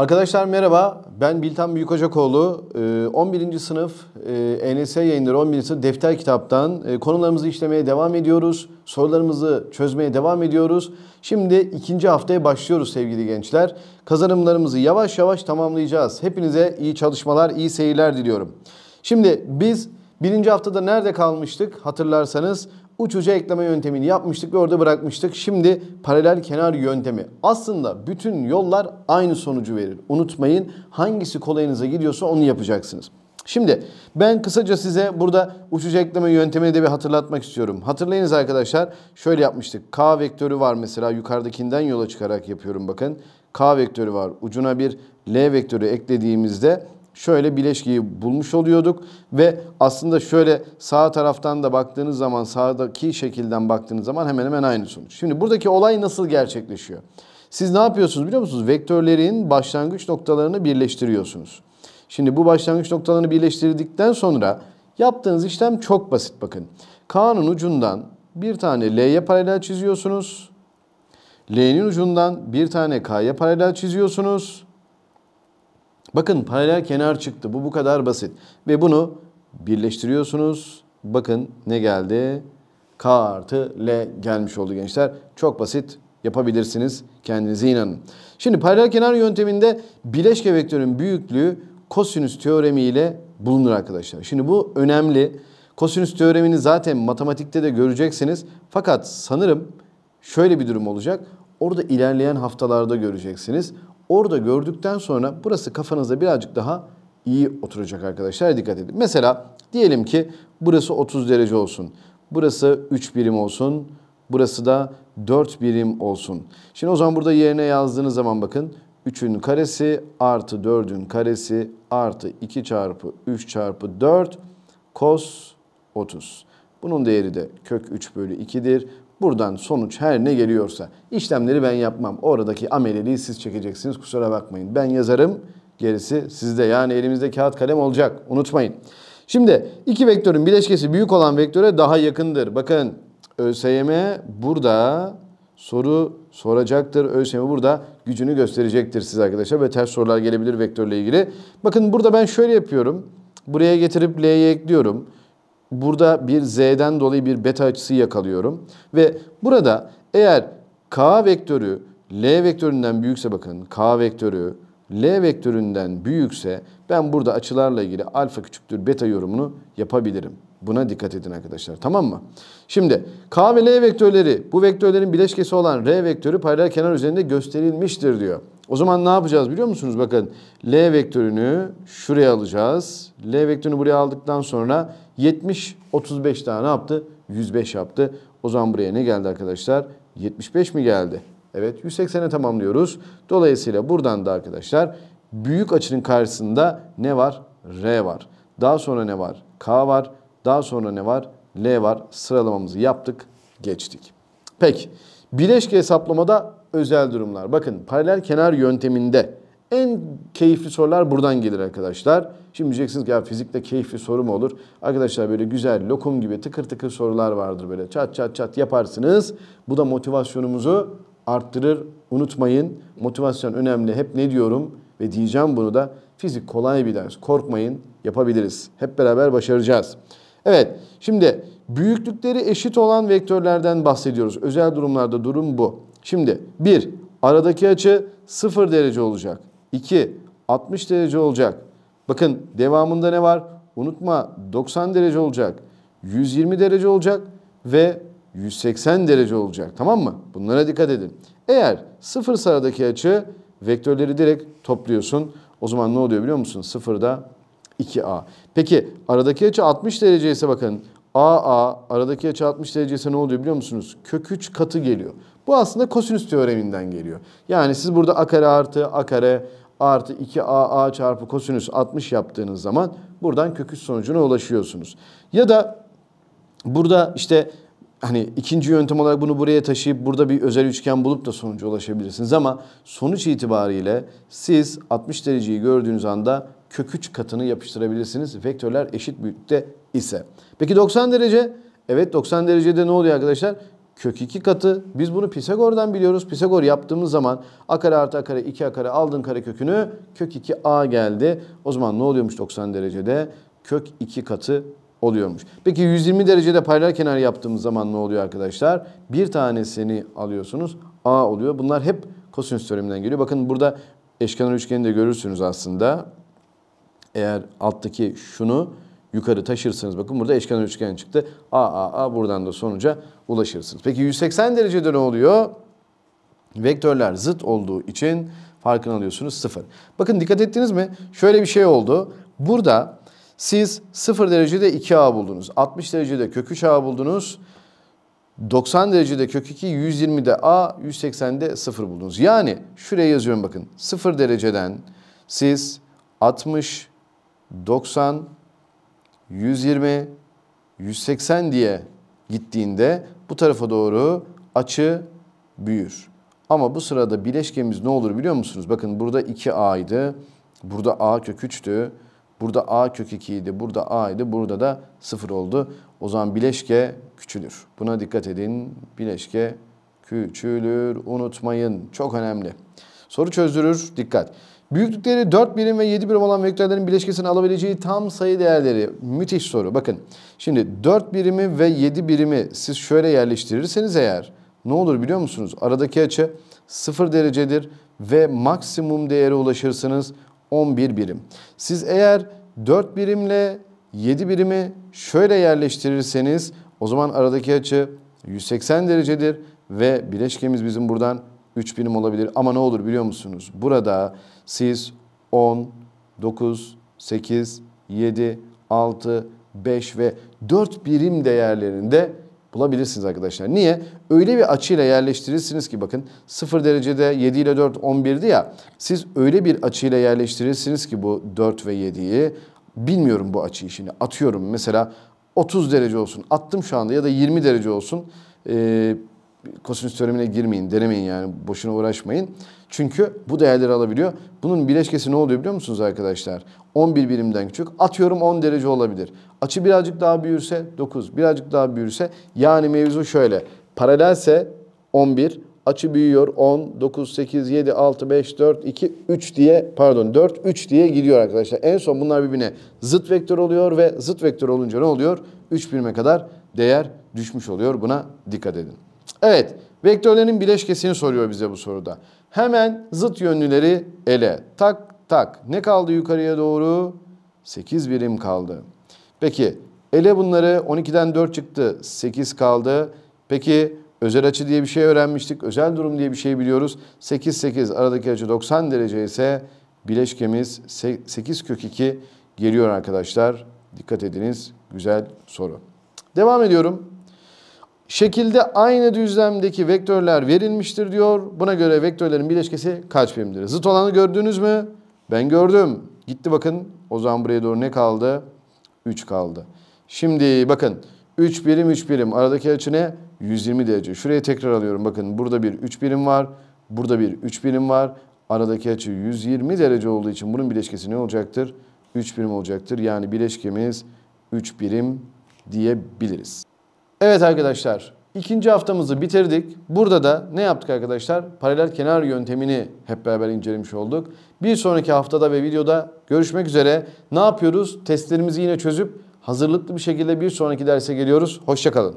Arkadaşlar merhaba, ben Biltan Büyükocakoğlu. 11. Ee, sınıf ENS e yayınları 11. sınıf defter kitaptan e, konularımızı işlemeye devam ediyoruz. Sorularımızı çözmeye devam ediyoruz. Şimdi ikinci haftaya başlıyoruz sevgili gençler. Kazanımlarımızı yavaş yavaş tamamlayacağız. Hepinize iyi çalışmalar, iyi seyirler diliyorum. Şimdi biz birinci haftada nerede kalmıştık hatırlarsanız uç uca ekleme yöntemini yapmıştık ve orada bırakmıştık. Şimdi paralel kenar yöntemi. Aslında bütün yollar aynı sonucu verir. Unutmayın hangisi kolayınıza gidiyorsa onu yapacaksınız. Şimdi ben kısaca size burada uçucu ekleme yöntemini de bir hatırlatmak istiyorum. Hatırlayınız arkadaşlar şöyle yapmıştık. K vektörü var mesela yukarıdakinden yola çıkarak yapıyorum bakın. K vektörü var. Ucuna bir L vektörü eklediğimizde şöyle bileşkiyi bulmuş oluyorduk ve aslında şöyle sağ taraftan da baktığınız zaman sağdaki şekilden baktığınız zaman hemen hemen aynı sonuç. Şimdi buradaki olay nasıl gerçekleşiyor? Siz ne yapıyorsunuz biliyor musunuz? Vektörlerin başlangıç noktalarını birleştiriyorsunuz. Şimdi bu başlangıç noktalarını birleştirdikten sonra yaptığınız işlem çok basit bakın. K'nın ucundan bir tane L'ye paralel çiziyorsunuz. L'nin ucundan bir tane K'ya paralel çiziyorsunuz. Bakın paralel kenar çıktı. Bu bu kadar basit. Ve bunu birleştiriyorsunuz. Bakın ne geldi? K artı L gelmiş oldu gençler. Çok basit yapabilirsiniz. Kendinize inanın. Şimdi paralel kenar yönteminde bileşke vektörün büyüklüğü kosinüs teoremi ile bulunur arkadaşlar. Şimdi bu önemli. Kosinüs teoremini zaten matematikte de göreceksiniz. Fakat sanırım şöyle bir durum olacak. Orada ilerleyen haftalarda göreceksiniz. Orada gördükten sonra burası kafanızda birazcık daha iyi oturacak arkadaşlar. Dikkat edin. Mesela diyelim ki burası 30 derece olsun. Burası 3 birim olsun. Burası da 4 birim olsun. Şimdi o zaman burada yerine yazdığınız zaman bakın 3'ün karesi artı 4'ün karesi artı 2 çarpı 3 çarpı 4 kos 30. Bunun değeri de kök 3 bölü 2'dir. Buradan sonuç her ne geliyorsa işlemleri ben yapmam. Oradaki ameliliği siz çekeceksiniz kusura bakmayın. Ben yazarım gerisi sizde yani elimizde kağıt kalem olacak unutmayın. Şimdi iki vektörün bileşkesi büyük olan vektöre daha yakındır. Bakın ÖSYM burada soru soracaktır. ÖSYM burada gücünü gösterecektir siz arkadaşlar. ve ters sorular gelebilir vektörle ilgili. Bakın burada ben şöyle yapıyorum. Buraya getirip L'ye ekliyorum burada bir z'den dolayı bir beta açısı yakalıyorum. Ve burada eğer k vektörü l vektöründen büyükse bakın k vektörü L vektöründen büyükse ben burada açılarla ilgili alfa küçüktür beta yorumunu yapabilirim. Buna dikkat edin arkadaşlar tamam mı? Şimdi K ve L vektörleri bu vektörlerin bileşkesi olan R vektörü paralel kenar üzerinde gösterilmiştir diyor. O zaman ne yapacağız biliyor musunuz? Bakın L vektörünü şuraya alacağız. L vektörünü buraya aldıktan sonra 70, 35 daha ne yaptı? 105 yaptı. O zaman buraya ne geldi arkadaşlar? 75 mi geldi? Evet 180'e tamamlıyoruz. Dolayısıyla buradan da arkadaşlar büyük açının karşısında ne var? R var. Daha sonra ne var? K var. Daha sonra ne var? L var. Sıralamamızı yaptık, geçtik. Peki, bileşke hesaplamada özel durumlar. Bakın paralel kenar yönteminde en keyifli sorular buradan gelir arkadaşlar. Şimdi diyeceksiniz ki ya fizikte keyifli soru mu olur? Arkadaşlar böyle güzel lokum gibi tıkır tıkır sorular vardır böyle çat çat çat yaparsınız. Bu da motivasyonumuzu arttırır. Unutmayın motivasyon önemli. Hep ne diyorum ve diyeceğim bunu da fizik kolay bir ders. Korkmayın yapabiliriz. Hep beraber başaracağız. Evet şimdi büyüklükleri eşit olan vektörlerden bahsediyoruz. Özel durumlarda durum bu. Şimdi 1. Aradaki açı 0 derece olacak. 2. 60 derece olacak. Bakın devamında ne var? Unutma 90 derece olacak. 120 derece olacak ve 180 derece olacak. Tamam mı? Bunlara dikkat edin. Eğer sıfır aradaki açı vektörleri direkt topluyorsun. O zaman ne oluyor biliyor musun? Sıfırda 2A. Peki aradaki açı 60 derece ise bakın. AA aradaki açı 60 derece ise ne oluyor biliyor musunuz? Kök 3 katı geliyor. Bu aslında kosinüs teoreminden geliyor. Yani siz burada a kare artı a kare artı 2 a a çarpı kosinüs 60 yaptığınız zaman buradan köküç sonucuna ulaşıyorsunuz. Ya da burada işte hani ikinci yöntem olarak bunu buraya taşıyıp burada bir özel üçgen bulup da sonuca ulaşabilirsiniz. Ama sonuç itibariyle siz 60 dereceyi gördüğünüz anda kök 3 katını yapıştırabilirsiniz. Vektörler eşit büyüklükte ise. Peki 90 derece? Evet 90 derecede ne oluyor arkadaşlar? kök 2 katı. Biz bunu Pisagor'dan biliyoruz. Pisagor yaptığımız zaman a kare artı a kare 2 a kare aldın kare kökünü kök 2 a geldi. O zaman ne oluyormuş 90 derecede? Kök 2 katı oluyormuş. Peki 120 derecede paralel kenar yaptığımız zaman ne oluyor arkadaşlar? Bir tanesini alıyorsunuz a oluyor. Bunlar hep kosinüs teoreminden geliyor. Bakın burada eşkenar üçgeni de görürsünüz aslında. Eğer alttaki şunu yukarı taşırsınız. Bakın burada eşkenar üçgen çıktı. A, A, A buradan da sonuca ulaşırsınız. Peki 180 derecede ne oluyor? Vektörler zıt olduğu için farkını alıyorsunuz sıfır. Bakın dikkat ettiniz mi? Şöyle bir şey oldu. Burada siz sıfır derecede 2A buldunuz. 60 derecede kök 3A buldunuz. 90 derecede kök 2, 120'de A, 180'de 0 buldunuz. Yani şuraya yazıyorum bakın. 0 dereceden siz 60, 90, 120, 180 diye gittiğinde bu tarafa doğru açı büyür. Ama bu sırada bileşkemiz ne olur biliyor musunuz? Bakın burada 2A'ydı, burada A kök 3'tü, burada A kök 2'ydi, burada A'ydı, burada da 0 oldu. O zaman bileşke küçülür. Buna dikkat edin. Bileşke küçülür. Unutmayın. Çok önemli. Soru çözdürür. Dikkat. Büyüklükleri 4 birim ve 7 birim olan vektörlerin bileşkesini alabileceği tam sayı değerleri. Müthiş soru. Bakın şimdi 4 birimi ve 7 birimi siz şöyle yerleştirirseniz eğer ne olur biliyor musunuz? Aradaki açı 0 derecedir ve maksimum değere ulaşırsınız 11 birim. Siz eğer 4 birimle 7 birimi şöyle yerleştirirseniz o zaman aradaki açı 180 derecedir ve bileşkemiz bizim buradan 3 birim olabilir. Ama ne olur biliyor musunuz? Burada siz 10, 9, 8, 7, 6, 5 ve 4 birim değerlerinde bulabilirsiniz arkadaşlar. Niye? Öyle bir açıyla yerleştirirsiniz ki bakın 0 derecede 7 ile 4 11'di ya. Siz öyle bir açıyla yerleştirirsiniz ki bu 4 ve 7'yi bilmiyorum bu açıyı şimdi atıyorum mesela 30 derece olsun attım şu anda ya da 20 derece olsun. Ee, kosinüs teoremine girmeyin, denemeyin yani boşuna uğraşmayın. Çünkü bu değerleri alabiliyor. Bunun bileşkesi ne oluyor biliyor musunuz arkadaşlar? 11 birimden küçük. Atıyorum 10 derece olabilir. Açı birazcık daha büyürse 9, birazcık daha büyürse yani mevzu şöyle. Paralelse 11, açı büyüyor 10, 9, 8, 7, 6, 5, 4, 2, 3 diye pardon 4, 3 diye gidiyor arkadaşlar. En son bunlar birbirine zıt vektör oluyor ve zıt vektör olunca ne oluyor? 3 birime kadar değer düşmüş oluyor. Buna dikkat edin. Evet, vektörlerin bileşkesini soruyor bize bu soruda. Hemen zıt yönlüleri ele. Tak tak. Ne kaldı yukarıya doğru? 8 birim kaldı. Peki ele bunları 12'den 4 çıktı. 8 kaldı. Peki özel açı diye bir şey öğrenmiştik. Özel durum diye bir şey biliyoruz. 8 8 aradaki açı 90 derece ise bileşkemiz 8 kök 2 geliyor arkadaşlar. Dikkat ediniz. Güzel soru. Devam ediyorum şekilde aynı düzlemdeki vektörler verilmiştir diyor. Buna göre vektörlerin bileşkesi kaç birimdir? Zıt olanı gördünüz mü? Ben gördüm. Gitti bakın. O zaman buraya doğru ne kaldı? 3 kaldı. Şimdi bakın 3 birim 3 birim aradaki açı ne? 120 derece. Şuraya tekrar alıyorum. Bakın burada bir 3 birim var. Burada bir 3 birim var. Aradaki açı 120 derece olduğu için bunun bileşkesi ne olacaktır? 3 birim olacaktır. Yani bileşkemiz 3 birim diyebiliriz. Evet arkadaşlar ikinci haftamızı bitirdik. Burada da ne yaptık arkadaşlar? Paralel kenar yöntemini hep beraber incelemiş olduk. Bir sonraki haftada ve videoda görüşmek üzere. Ne yapıyoruz? Testlerimizi yine çözüp hazırlıklı bir şekilde bir sonraki derse geliyoruz. Hoşçakalın.